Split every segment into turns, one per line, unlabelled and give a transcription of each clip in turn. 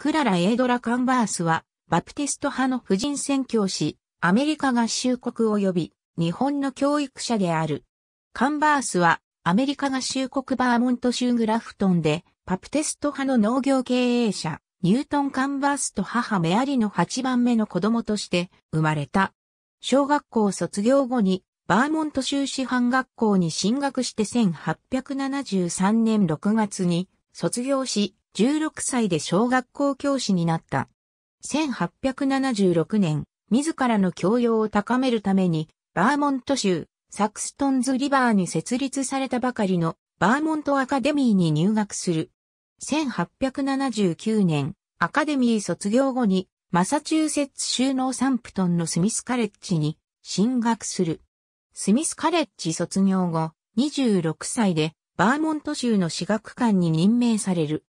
クララ・エイドラ・カンバースは、バプテスト派の婦人宣教師、アメリカ合衆国及び、日本の教育者である。カンバースは、アメリカ合衆国バーモント州グラフトンで、バプテスト派の農業経営者、ニュートン・カンバースと母メアリの8番目の子供として生まれた。小学校卒業後にバーモント州師範学校に進学して1873年6月に卒業し、16歳で小学校教師になった。1876年、自らの教養を高めるために、バーモント州、サクストンズリバーに設立されたばかりのバーモントアカデミーに入学する。1879年、アカデミー卒業後に、マサチューセッツ州のサンプトンのスミスカレッジに進学する。スミスカレッジ卒業後、26歳でバーモント州の私学官に任命される。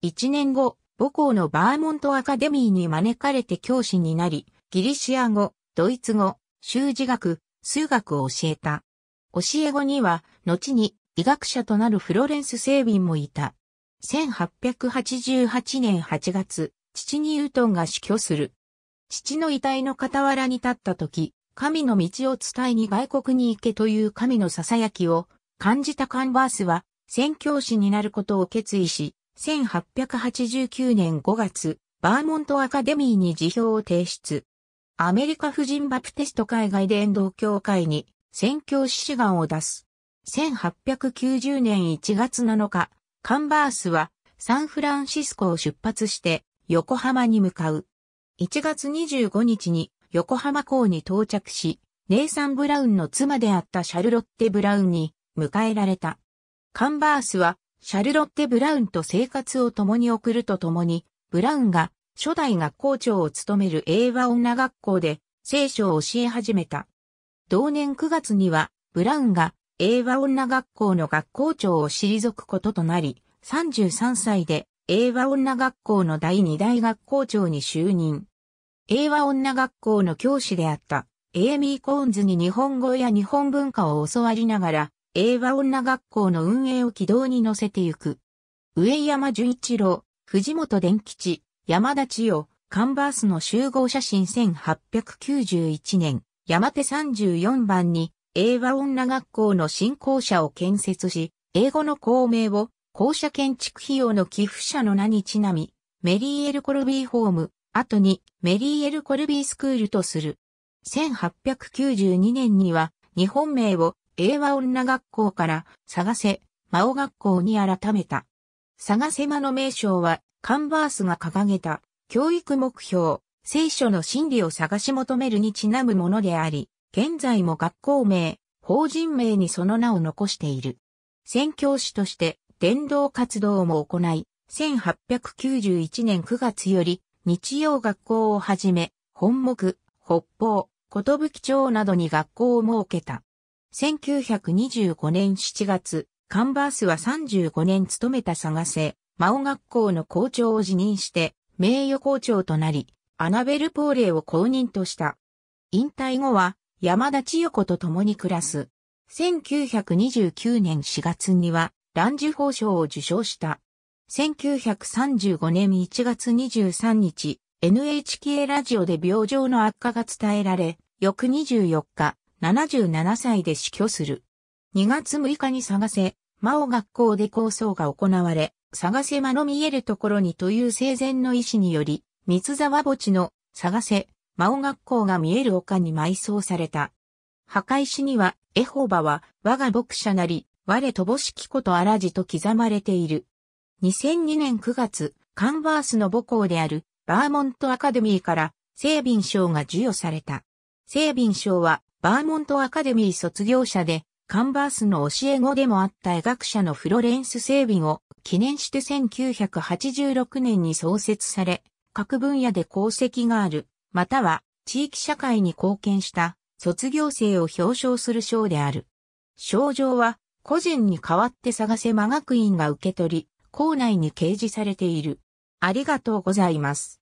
一年後、母校のバーモントアカデミーに招かれて教師になり、ギリシア語、ドイツ語、修辞学、数学を教えた。教え子には、後に医学者となるフロレンス・セービンもいた。1888年8月、父ニュートンが死去する。父の遺体の傍らに立った時、神の道を伝えに外国に行けという神の囁きを感じたカンバースは、宣教師になることを決意し、1889年5月、バーモントアカデミーに辞表を提出。アメリカ婦人バプテスト海外伝道協会に宣教師志願を出す。1890年1月7日、カンバースはサンフランシスコを出発して横浜に向かう。1月25日に横浜港に到着し、ネイサン・ブラウンの妻であったシャルロッテ・ブラウンに迎えられた。カンバースはシャルロッテ・ブラウンと生活を共に送るとともに、ブラウンが初代学校長を務める英和女学校で聖書を教え始めた。同年9月には、ブラウンが英和女学校の学校長を退くこととなり、33歳で英和女学校の第2代学校長に就任。英和女学校の教師であったエーミー・コーンズに日本語や日本文化を教わりながら、英和女学校の運営を軌道に乗せてゆく。上山純一郎、藤本伝吉、山田千代、カンバースの集合写真1891年、山手34番に、英和女学校の新校舎を建設し、英語の校名を、校舎建築費用の寄付者の名にちなみ、メリー・エル・コルビーホーム、後にメリー・エル・コルビースクールとする。1892年には、日本名を英和女学校から探せ、魔王学校に改めた。探せ魔の名称は、カンバースが掲げた、教育目標、聖書の真理を探し求めるにちなむものであり、現在も学校名、法人名にその名を残している。宣教師として、伝道活動も行い、1891年9月より、日曜学校をはじめ、本牧、北方、寿町などに学校を設けた。1925年7月、カンバースは35年勤めた探せ、魔王学校の校長を辞任して、名誉校長となり、アナベル・ポーレーを公認とした。引退後は、山田千代子と共に暮らす。1929年4月には、ラジュ法賞を受賞した。1935年1月23日、NHK ラジオで病状の悪化が伝えられ、翌24日、77歳で死去する。2月6日に探せ、魔王学校で構想が行われ、探せ間の見えるところにという生前の意思により、三沢墓地の探せ、魔王学校が見える丘に埋葬された。墓石には、エホバは、我が牧者なり、我乏しきことあらじと刻まれている。2002年9月、カンバースの母校である、バーモントアカデミーから、セービン賞が授与された。セービン賞は、バーモントアカデミー卒業者で、カンバースの教え子でもあった絵学者のフロレンス整備を記念して1986年に創設され、各分野で功績がある、または地域社会に貢献した卒業生を表彰する賞である。賞状は個人に代わって探せ魔学院が受け取り、校内に掲示されている。ありがとうございます。